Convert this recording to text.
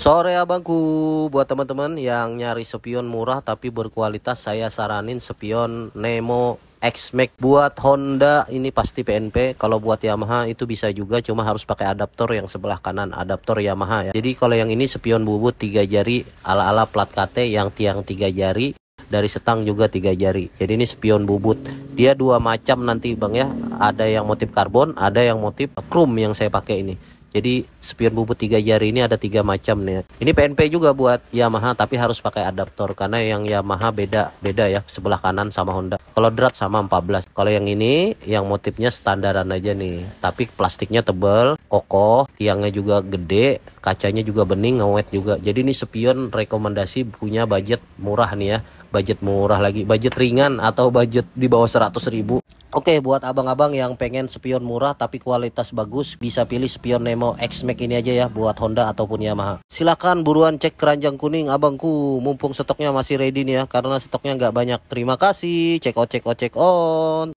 Sore abangku, buat teman-teman yang nyari spion murah tapi berkualitas saya saranin spion Nemo X-Max buat Honda ini pasti PNP kalau buat Yamaha itu bisa juga cuma harus pakai adaptor yang sebelah kanan adaptor Yamaha ya jadi kalau yang ini spion bubut tiga jari ala-ala plat KT yang tiang tiga jari dari setang juga tiga jari jadi ini spion bubut dia dua macam nanti bang ya ada yang motif karbon ada yang motif krom yang saya pakai ini jadi spion bubut tiga jari ini ada tiga macam nih. Ini PNP juga buat Yamaha tapi harus pakai adaptor karena yang Yamaha beda beda ya sebelah kanan sama Honda. Kalau drat sama 14. Kalau yang ini yang motifnya standaran aja nih. Tapi plastiknya tebal, kokoh, tiangnya juga gede, kacanya juga bening, ngewet juga. Jadi ini spion rekomendasi punya budget murah nih ya. Budget murah lagi, budget ringan atau budget di bawah 100 ribu Oke, okay, buat abang-abang yang pengen spion murah tapi kualitas bagus, bisa pilih spion Nemo X-Max ini aja ya buat Honda ataupun Yamaha. Silahkan buruan cek keranjang kuning abangku, mumpung stoknya masih ready nih ya, karena stoknya nggak banyak. Terima kasih, cek out, cek out, cek on.